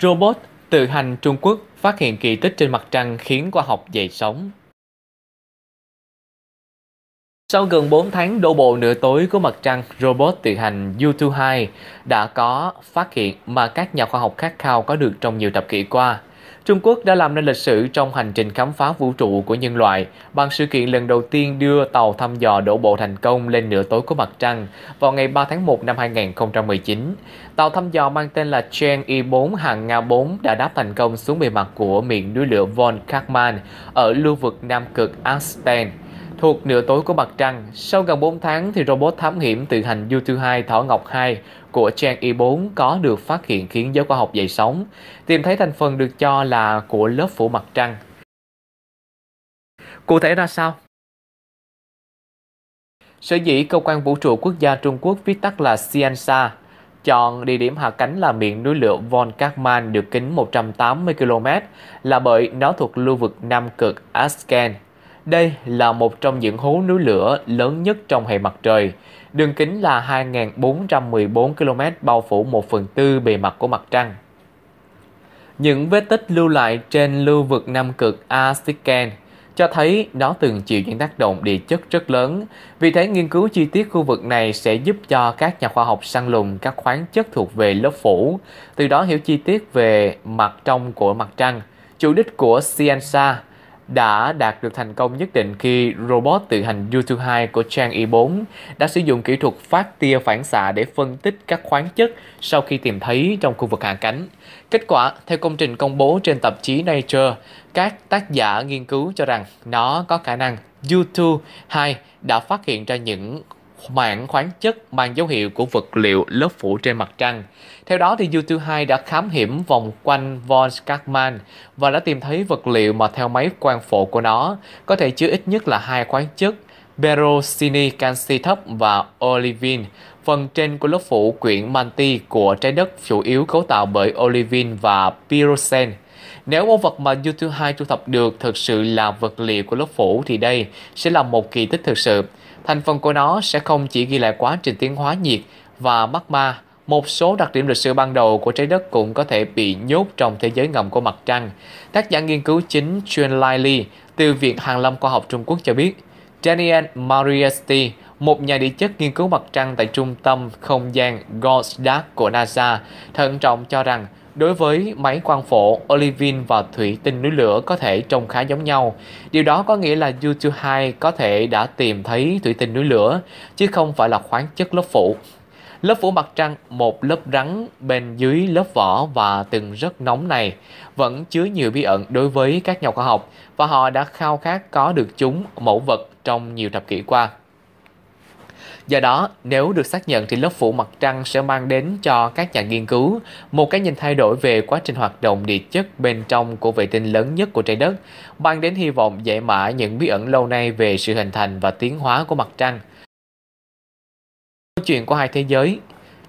Robot tự hành Trung Quốc phát hiện kỳ tích trên mặt trăng khiến khoa học dậy sóng. Sau gần 4 tháng đổ bộ nửa tối của mặt trăng, robot tự hành U2 đã có phát hiện mà các nhà khoa học khát khao có được trong nhiều thập kỷ qua. Trung Quốc đã làm nên lịch sử trong hành trình khám phá vũ trụ của nhân loại bằng sự kiện lần đầu tiên đưa tàu thăm dò đổ bộ thành công lên nửa tối của mặt trăng vào ngày 3 tháng 1 năm 2019. Tàu thăm dò mang tên là Chang'e I-4 hàng Nga 4 đã đáp thành công xuống bề mặt của miệng núi lửa Von Karman ở lưu vực Nam cực Asten. Thuộc nửa tối của mặt trăng, sau gần 4 tháng thì robot thám hiểm tự hành U-2 Thỏ Ngọc 2 của trang y 4 có được phát hiện khiến giới khoa học dậy sóng, tìm thấy thành phần được cho là của lớp phủ mặt trăng. Cụ thể ra sao? Sở dĩ Cơ quan Vũ trụ Quốc gia Trung Quốc viết tắt là CNSA chọn địa điểm hạ cánh là miệng núi lửa Von Karman được kính 180 km là bởi nó thuộc lưu vực Nam Cực Asken đây là một trong những hố núi lửa lớn nhất trong hệ mặt trời. Đường kính là 2.414 km bao phủ 1 phần tư bề mặt của mặt trăng. Những vết tích lưu lại trên lưu vực Nam Cực Astiken cho thấy nó từng chịu những tác động địa chất rất lớn. Vì thế, nghiên cứu chi tiết khu vực này sẽ giúp cho các nhà khoa học săn lùng các khoáng chất thuộc về lớp phủ, từ đó hiểu chi tiết về mặt trong của mặt trăng. Chủ đích của Scienza đã đạt được thành công nhất định khi robot tự hành YouTube 2 của Chang i4 e đã sử dụng kỹ thuật phát tia phản xạ để phân tích các khoáng chất sau khi tìm thấy trong khu vực hạ cánh. Kết quả, theo công trình công bố trên tạp chí Nature, các tác giả nghiên cứu cho rằng nó có khả năng YouTube 2 đã phát hiện ra những mảng khoáng chất mang dấu hiệu của vật liệu lớp phủ trên mặt trăng. Theo đó, thì U2 đã khám hiểm vòng quanh von Skagman và đã tìm thấy vật liệu mà theo máy quang phổ của nó có thể chứa ít nhất là hai khoáng chất Berosini canxi thấp và olivine. Phần trên của lớp phủ quyển manti của trái đất chủ yếu cấu tạo bởi olivine và pyroxene. Nếu mẫu vật mà YouTube hai thu thập được thực sự là vật liệu của lớp phủ thì đây sẽ là một kỳ tích thực sự. Thành phần của nó sẽ không chỉ ghi lại quá trình tiến hóa nhiệt và magma, một số đặc điểm lịch sử ban đầu của trái đất cũng có thể bị nhốt trong thế giới ngầm của mặt trăng. Tác giả nghiên cứu chính Chuan Lai Li từ Viện Hàn lâm Khoa học Trung Quốc cho biết, Daniel Mariesti, một nhà địa chất nghiên cứu mặt trăng tại trung tâm không gian Goddard của NASA, thận trọng cho rằng Đối với máy quang phổ, olivin và thủy tinh núi lửa có thể trông khá giống nhau. Điều đó có nghĩa là YouTube 2 có thể đã tìm thấy thủy tinh núi lửa, chứ không phải là khoáng chất lớp phủ. Lớp phủ mặt trăng, một lớp rắn bên dưới lớp vỏ và từng rất nóng này, vẫn chứa nhiều bí ẩn đối với các nhà khoa học và họ đã khao khát có được chúng mẫu vật trong nhiều thập kỷ qua. Do đó, nếu được xác nhận thì lớp phủ mặt trăng sẽ mang đến cho các nhà nghiên cứu một cái nhìn thay đổi về quá trình hoạt động địa chất bên trong của vệ tinh lớn nhất của trái đất, mang đến hy vọng giải mã những bí ẩn lâu nay về sự hình thành và tiến hóa của mặt trăng. Câu chuyện của hai thế giới,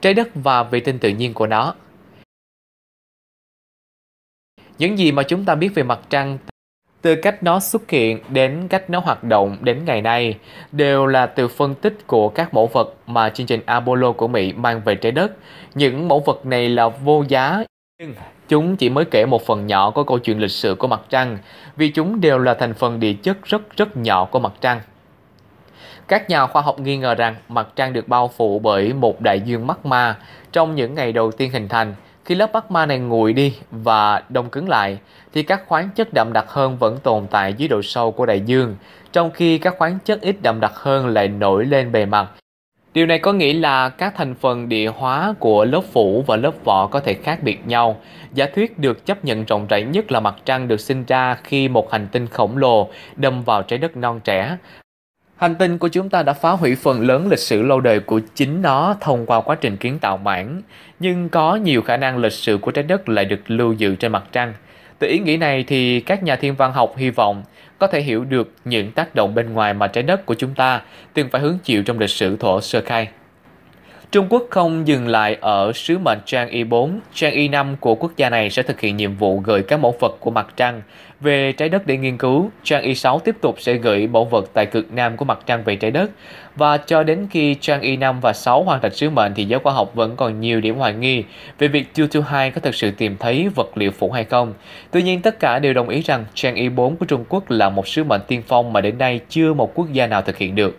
trái đất và vệ tinh tự nhiên của nó. Những gì mà chúng ta biết về mặt trăng từ cách nó xuất hiện đến cách nó hoạt động đến ngày nay đều là từ phân tích của các mẫu vật mà chương trình Apollo của Mỹ mang về trái đất. Những mẫu vật này là vô giá nhưng chúng chỉ mới kể một phần nhỏ của câu chuyện lịch sử của mặt trăng vì chúng đều là thành phần địa chất rất rất nhỏ của mặt trăng. Các nhà khoa học nghi ngờ rằng mặt trăng được bao phủ bởi một đại dương magma trong những ngày đầu tiên hình thành – khi lớp bắt ma này nguội đi và đông cứng lại, thì các khoáng chất đậm đặc hơn vẫn tồn tại dưới độ sâu của đại dương, trong khi các khoáng chất ít đậm đặc hơn lại nổi lên bề mặt. Điều này có nghĩa là các thành phần địa hóa của lớp phủ và lớp vỏ có thể khác biệt nhau. Giả thuyết được chấp nhận rộng rãi nhất là mặt trăng được sinh ra khi một hành tinh khổng lồ đâm vào trái đất non trẻ Hành tinh của chúng ta đã phá hủy phần lớn lịch sử lâu đời của chính nó thông qua quá trình kiến tạo mảng, nhưng có nhiều khả năng lịch sử của trái đất lại được lưu giữ trên mặt trăng. Từ ý nghĩ này thì các nhà thiên văn học hy vọng có thể hiểu được những tác động bên ngoài mà trái đất của chúng ta từng phải hứng chịu trong lịch sử thổ sơ khai. Trung Quốc không dừng lại ở sứ mệnh Trang Y4, Trang Y5 của quốc gia này sẽ thực hiện nhiệm vụ gửi các mẫu vật của mặt trăng về trái đất để nghiên cứu. Trang Y6 tiếp tục sẽ gửi mẫu vật tại cực nam của mặt trăng về trái đất. Và cho đến khi Trang Y5 và 6 hoàn thành sứ mệnh thì giới khoa học vẫn còn nhiều điểm hoài nghi về việc Chu-2 có thực sự tìm thấy vật liệu phủ hay không. Tuy nhiên tất cả đều đồng ý rằng Trang Y4 của Trung Quốc là một sứ mệnh tiên phong mà đến nay chưa một quốc gia nào thực hiện được.